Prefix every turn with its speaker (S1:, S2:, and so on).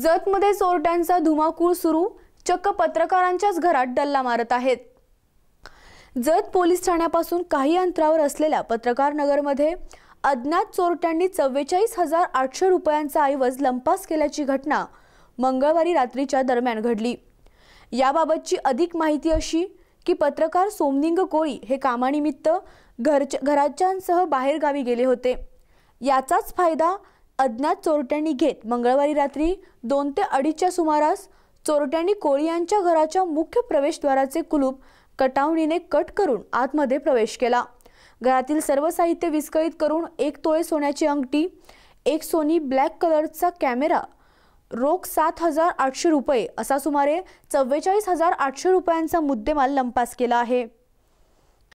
S1: जतमध्ये चोरट्यांचा धुमाकूळ सुरू चक्क पत्रकारांच्याच घरात डल्ला मारत आहेत जत पोलीस ठाण्यापासून काही अंतरावर असलेल्या पत्रकार नगरमध्ये अज्ञात चोरट्यांनी चव्वेचाळीस हजार आठशे रुपयांचा ऐवज लंपास केल्याची घटना मंगळवारी रात्रीच्या दरम्यान घडली याबाबतची अधिक माहिती अशी की पत्रकार सोमनिंग कोळी हे कामानिमित्त घरच्या घराच्यांसह बाहेरगावी गेले होते याचाच फायदा अज्ञात चोरट्यांनी घेत मंगळवारी रात्री दोन ते अडीचच्या सुमारास चोरट्यांनी कोळी यांच्या घराच्या मुख्य प्रवेशद्वाराचे कुलूप कटावणीने कट करून आतमध्ये प्रवेश केला घरातील सर्व साहित्य विस्कळीत करून एक तोळे सोन्याची अंगठी एक सोनी ब्लॅक कलरचा कॅमेरा रोख सात हजार आठशे रुपये असा सुमारे चव्वेचाळीस हजार आठशे रुपयांचा मुद्देमाल लंपास केला आहे